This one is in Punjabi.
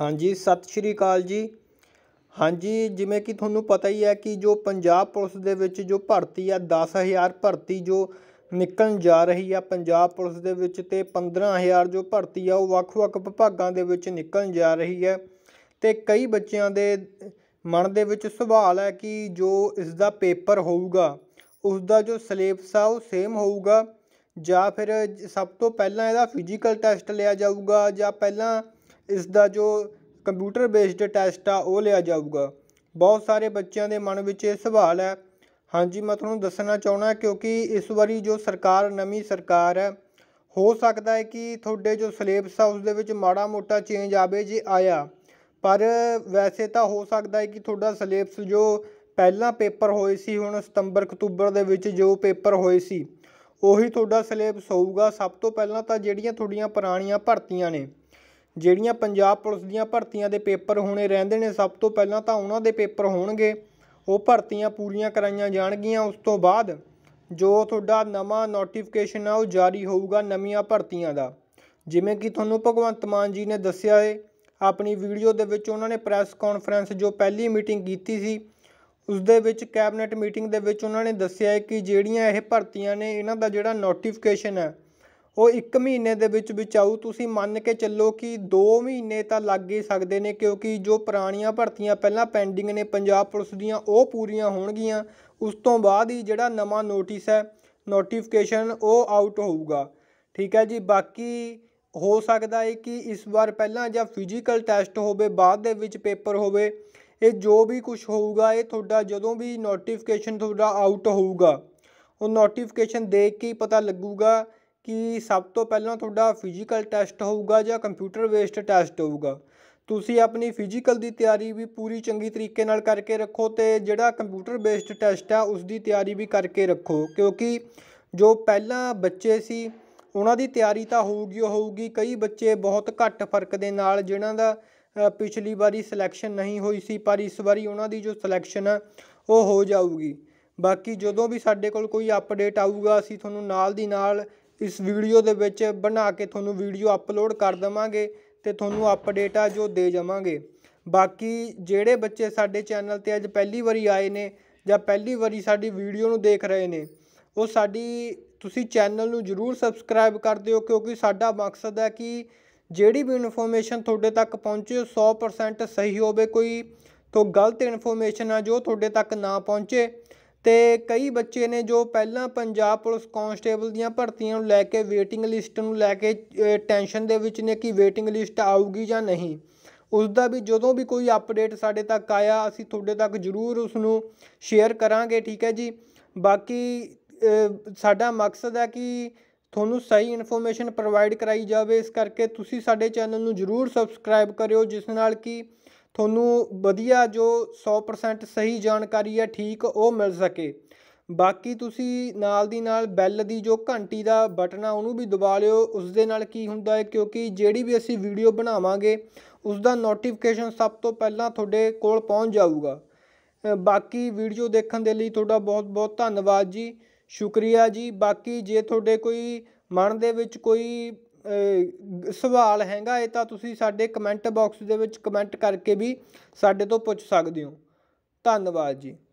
ਹਾਂਜੀ ਸਤਿ ਸ਼੍ਰੀ ਅਕਾਲ ਜੀ ਹਾਂਜੀ ਜਿਵੇਂ ਕਿ ਤੁਹਾਨੂੰ ਪਤਾ ਹੀ ਹੈ ਕਿ ਜੋ ਪੰਜਾਬ ਪੁਲਿਸ ਦੇ ਵਿੱਚ ਜੋ ਭਰਤੀ ਆ 10000 ਭਰਤੀ ਜੋ ਨਿਕਲਣ ਜਾ ਰਹੀ ਆ ਪੰਜਾਬ ਪੁਲਿਸ ਦੇ ਵਿੱਚ ਤੇ 15000 ਜੋ ਭਰਤੀ ਆ ਉਹ ਵੱਖ-ਵੱਖ ਵਿਭਾਗਾਂ ਦੇ ਵਿੱਚ ਨਿਕਲਣ ਜਾ ਰਹੀ ਹੈ ਤੇ ਕਈ ਬੱਚਿਆਂ ਦੇ ਮਨ ਦੇ ਵਿੱਚ ਸਵਾਲ ਹੈ ਕਿ ਜੋ ਇਸ ਦਾ ਪੇਪਰ ਹੋਊਗਾ ਉਸ ਦਾ ਜੋ ਸਿਲੇਬਸ ਆ ਉਹ ਸੇਮ ਹੋਊਗਾ ਜਾਂ ਫਿਰ ਸਭ ਤੋਂ ਪਹਿਲਾਂ ਇਹਦਾ ਫਿਜ਼ੀਕਲ ਟੈਸਟ ਲਿਆ ਜਾਊਗਾ ਜਾਂ ਪਹਿਲਾਂ ਇਸ ਦਾ ਜੋ ਕੰਪਿਊਟਰ ਬੇਸਡ ਟੈਸਟ ਆ ਉਹ ਲਿਆ ਜਾਊਗਾ ਬਹੁਤ ਸਾਰੇ ਬੱਚਿਆਂ ਦੇ ਮਨ ਵਿੱਚ ਇਹ ਸਵਾਲ ਹੈ ਹਾਂਜੀ ਮੈਂ ਤੁਹਾਨੂੰ ਦੱਸਣਾ ਚਾਹਣਾ ਕਿਉਂਕਿ ਇਸ ਵਾਰੀ ਜੋ ਸਰਕਾਰ ਨਵੀਂ ਸਰਕਾਰ ਹੈ ਹੋ ਸਕਦਾ ਹੈ ਕਿ ਤੁਹਾਡੇ ਜੋ ਸਿਲੇਬਸ ਆ ਉਸ ਦੇ ਵਿੱਚ ਮਾੜਾ ਮੋਟਾ ਚੇਂਜ ਆਵੇ ਜੇ ਆਇਆ ਪਰ ਵੈਸੇ ਤਾਂ ਹੋ ਸਕਦਾ ਹੈ ਕਿ ਤੁਹਾਡਾ ਸਿਲੇਬਸ ਜੋ ਪਹਿਲਾਂ ਪੇਪਰ ਹੋਏ ਸੀ ਹੁਣ ਸਤੰਬਰ ਅਕਤੂਬਰ ਦੇ ਵਿੱਚ ਜੋ ਪੇਪਰ ਹੋਏ ਸੀ ਉਹੀ ਤੁਹਾਡਾ ਸਿਲੇਬਸ ਹੋਊਗਾ ਸਭ ਤੋਂ ਪਹਿਲਾਂ ਤਾਂ ਜਿਹੜੀਆਂ ਤੁਹਾਡੀਆਂ ਪੁਰਾਣੀਆਂ ਭਰਤੀਆਂ ਨੇ ਜਿਹੜੀਆਂ ਪੰਜਾਬ ਪੁਲਿਸ ਦੀਆਂ ਭਰਤੀਆਂ ਦੇ ਪੇਪਰ ਹੋਣੇ ਰਹਿੰਦੇ ਨੇ ਸਭ ਤੋਂ ਪਹਿਲਾਂ ਤਾਂ ਉਹਨਾਂ ਦੇ ਪੇਪਰ ਹੋਣਗੇ ਉਹ ਭਰਤੀਆਂ ਪੂਰੀਆਂ ਕਰਾਈਆਂ ਜਾਣਗੀਆਂ ਉਸ ਤੋਂ ਬਾਅਦ ਜੋ ਤੁਹਾਡਾ ਨਵਾਂ ਨੋਟੀਫਿਕੇਸ਼ਨ ਆ ਉਹ ਜਾਰੀ ਹੋਊਗਾ ਨਵੀਆਂ ਭਰਤੀਆਂ ਦਾ ਜਿਵੇਂ ਕਿ ਤੁਹਾਨੂੰ ਭਗਵੰਤ ਮਾਨ ਜੀ ਨੇ ਦੱਸਿਆ ਹੈ ਆਪਣੀ ਵੀਡੀਓ ਦੇ ਵਿੱਚ ਉਹਨਾਂ ਨੇ ਪ੍ਰੈਸ ਕਾਨਫਰੰਸ ਜੋ ਪਹਿਲੀ ਮੀਟਿੰਗ ਕੀਤੀ ਸੀ ਉਸ ਦੇ ਵਿੱਚ ਕੈਬਨਿਟ ਮੀਟਿੰਗ ਦੇ ਵਿੱਚ ਉਹਨਾਂ ਨੇ ਦੱਸਿਆ ਹੈ ਕਿ ਜਿਹੜੀਆਂ ਇਹ ਭਰਤੀਆਂ ਨੇ ਇਹਨਾਂ ਦਾ ਜਿਹੜਾ ਨੋਟੀਫਿਕੇਸ਼ਨ ਹੈ ਉਹ 1 ਮਹੀਨੇ ਦੇ ਵਿੱਚ ਵਿਚਾਊ ਤੁਸੀਂ ਮੰਨ ਕੇ ਚੱਲੋ ਕਿ 2 ਮਹੀਨੇ ਤਾਂ ਲੱਗ ਹੀ ਸਕਦੇ ਨੇ ਕਿਉਂਕਿ ਜੋ ਪੁਰਾਣੀਆਂ ਭਰਤੀਆਂ ਪਹਿਲਾਂ ਪੈਂਡਿੰਗ ਨੇ ਪੰਜਾਬ ਪੁਲਿਸ ਦੀਆਂ ਉਹ ਪੂਰੀਆਂ ਹੋਣਗੀਆਂ ਉਸ ਤੋਂ ਬਾਅਦ ਹੀ ਜਿਹੜਾ ਨਵਾਂ ਨੋਟਿਸ ਹੈ ਨੋਟੀਫਿਕੇਸ਼ਨ ਉਹ ਆਊਟ ਹੋਊਗਾ ਠੀਕ ਹੈ ਜੀ ਬਾਕੀ ਹੋ ਸਕਦਾ ਹੈ ਕਿ ਇਸ ਵਾਰ ਪਹਿਲਾਂ ਜਾਂ ਫਿਜ਼ੀਕਲ ਟੈਸਟ ਹੋਵੇ ਬਾਅਦ ਦੇ ਵਿੱਚ ਪੇਪਰ ਹੋਵੇ ਇਹ ਜੋ ਵੀ ਕੁਝ ਹੋਊਗਾ ਇਹ ਤੁਹਾਡਾ ਜਦੋਂ ਵੀ ਨੋਟੀਫਿਕੇਸ਼ਨ ਤੁਹਾਡਾ ਆਊਟ ਹੋਊਗਾ ਉਹ ਨੋਟੀਫਿਕੇਸ਼ਨ ਦੇਖ ਕੇ ਹੀ ਪਤਾ ਲੱਗੂਗਾ ਕਿ ਸਭ ਤੋਂ ਪਹਿਲਾਂ ਤੁਹਾਡਾ ਫਿਜ਼ੀਕਲ ਟੈਸਟ ਹੋਊਗਾ ਜਾਂ ਕੰਪਿਊਟਰ ਬੇਸਡ ਟੈਸਟ ਹੋਊਗਾ ਤੁਸੀਂ ਆਪਣੀ ਫਿਜ਼ੀਕਲ ਦੀ ਤਿਆਰੀ ਵੀ ਪੂਰੀ ਚੰਗੀ ਤਰੀਕੇ ਨਾਲ ਕਰਕੇ ਰੱਖੋ ਤੇ ਜਿਹੜਾ ਕੰਪਿਊਟਰ ਬੇਸਡ ਟੈਸਟ ਆ ਉਸ ਦੀ ਤਿਆਰੀ ਵੀ ਕਰਕੇ ਰੱਖੋ ਕਿਉਂਕਿ ਜੋ ਪਹਿਲਾਂ ਬੱਚੇ ਸੀ ਉਹਨਾਂ ਦੀ ਤਿਆਰੀ ਤਾਂ ਹੋਊਗੀ ਹੋਊਗੀ ਕਈ ਬੱਚੇ ਬਹੁਤ ਘੱਟ ਫਰਕ ਦੇ ਨਾਲ ਜਿਨ੍ਹਾਂ ਦਾ ਪਿਛਲੀ ਵਾਰੀ ਸਿਲੈਕਸ਼ਨ ਨਹੀਂ ਹੋਈ ਸੀ ਪਰ ਇਸ ਵਾਰੀ ਉਹਨਾਂ ਦੀ ਜੋ ਸਿਲੈਕਸ਼ਨ ਆ ਉਹ ਹੋ ਜਾਊਗੀ ਬਾਕੀ ਜਦੋਂ ਵੀ ਸਾਡੇ ਕੋਲ ਕੋਈ ਅਪਡੇਟ ਆਊਗਾ ਅਸੀਂ ਤੁਹਾਨੂੰ ਨਾਲ ਦੀ ਨਾਲ ਇਸ ਵੀਡੀਓ ਦੇ ਵਿੱਚ ਬਣਾ ਕੇ ਤੁਹਾਨੂੰ ਵੀਡੀਓ ਅਪਲੋਡ ਕਰ ਦਵਾਂਗੇ ਤੇ ਤੁਹਾਨੂੰ ਅਪਡੇਟ ਆ ਜੋ ਦੇ ਜਾਵਾਂਗੇ ਬਾਕੀ ਜਿਹੜੇ ਬੱਚੇ ਸਾਡੇ ਚੈਨਲ ਤੇ ਅੱਜ ਪਹਿਲੀ ਵਾਰੀ ਆਏ ਨੇ ਜਾਂ ਪਹਿਲੀ ਵਾਰੀ ਸਾਡੀ ਵੀਡੀਓ ਨੂੰ ਦੇਖ ਰਹੇ ਨੇ ਉਹ ਸਾਡੀ ਤੁਸੀਂ ਚੈਨਲ ਨੂੰ ਜਰੂਰ ਸਬਸਕ੍ਰਾਈਬ ਕਰ ਦਿਓ ਕਿਉਂਕਿ ਸਾਡਾ ਮਕਸਦ ਹੈ ਕਿ ਜਿਹੜੀ ਵੀ ਇਨਫੋਰਮੇਸ਼ਨ ਤੁਹਾਡੇ ਤੱਕ ਪਹੁੰਚੇ 100% ਸਹੀ ਹੋਵੇ ਕੋਈ ਤੋਂ ਗਲਤ ਇਨਫੋਰਮੇਸ਼ਨ ਆ ਜੋ ਤੁਹਾਡੇ ਤੱਕ ਨਾ ਪਹੁੰਚੇ ਤੇ ਕਈ ਬੱਚੇ ਨੇ ਜੋ ਪਹਿਲਾਂ ਪੰਜਾਬ ਪੁਲਿਸ ਕਾਂਸਟੇਬਲ ਦੀਆਂ ਭਰਤੀਆਂ ਨੂੰ ਲੈ ਕੇ ਵੇਟਿੰਗ ਲਿਸਟ ਨੂੰ ਲੈ ਕੇ ਟੈਨਸ਼ਨ ਦੇ ਵਿੱਚ ਨੇ ਕਿ ਵੇਟਿੰਗ ਲਿਸਟ ਆਊਗੀ ਜਾਂ ਨਹੀਂ ਉਸ ਦਾ ਵੀ ਜਦੋਂ ਵੀ ਕੋਈ ਅਪਡੇਟ ਸਾਡੇ ਤੱਕ ਆਇਆ ਅਸੀਂ ਤੁਹਾਡੇ ਤੱਕ ਜ਼ਰੂਰ ਉਸ ਨੂੰ ਸ਼ੇਅਰ ਕਰਾਂਗੇ ਠੀਕ ਹੈ ਜੀ ਬਾਕੀ ਸਾਡਾ ਮਕਸਦ ਹੈ ਕਿ ਤੁਹਾਨੂੰ ਸਹੀ ਇਨਫੋਰਮੇਸ਼ਨ ਪ੍ਰੋਵਾਈਡ ਕਰਾਈ ਜਾਵੇ ਇਸ ਕਰਕੇ ਤੁਸੀਂ ਸਾਡੇ ਚੈਨਲ ਨੂੰ ਜ਼ਰੂਰ ਸਬਸਕ੍ਰਾਈਬ ਕਰਿਓ ਜਿਸ ਨਾਲ ਕਿ ਤੁਹਾਨੂੰ ਵਧੀਆ ਜੋ 100% ਸਹੀ ਜਾਣਕਾਰੀ ਹੈ ਠੀਕ ਉਹ ਮਿਲ ਸਕੇ ਬਾਕੀ ਤੁਸੀਂ ਨਾਲ ਦੀ ਨਾਲ ਬੈਲ ਦੀ ਜੋ ਘੰਟੀ ਦਾ ਬਟਨ ਆ ਉਹਨੂੰ ਵੀ ਦਬਾ ਲਿਓ ਉਸ ਦੇ ਨਾਲ ਕੀ ਹੁੰਦਾ ਹੈ ਕਿਉਂਕਿ ਜਿਹੜੀ ਵੀ ਅਸੀਂ ਵੀਡੀਓ ਬਣਾਵਾਂਗੇ ਉਸ ਦਾ ਨੋਟੀਫਿਕੇਸ਼ਨ ਸਭ ਤੋਂ ਪਹਿਲਾਂ ਤੁਹਾਡੇ ਕੋਲ ਪਹੁੰਚ ਜਾਊਗਾ ਬਾਕੀ ਵੀਡੀਓ ਦੇਖਣ ਦੇ ਲਈ ਤੁਹਾਡਾ ਬਹੁਤ-ਬਹੁਤ ਧੰਨਵਾਦ ਜੀ ਸ਼ੁਕਰੀਆ ਜੀ ਬਾਕੀ ਜੇ ਤੁਹਾਡੇ ਕੋਈ ਮਨ ਦੇ ਵਿੱਚ ਕੋਈ ਸਵਾਲ ਹੈਗਾ ਇਹ ਤਾਂ ਤੁਸੀਂ ਸਾਡੇ ਕਮੈਂਟ ਬਾਕਸ ਦੇ ਵਿੱਚ ਕਮੈਂਟ ਕਰਕੇ ਵੀ ਸਾਡੇ ਤੋਂ ਪੁੱਛ ਸਕਦੇ ਹੋ ਧੰਨਵਾਦ ਜੀ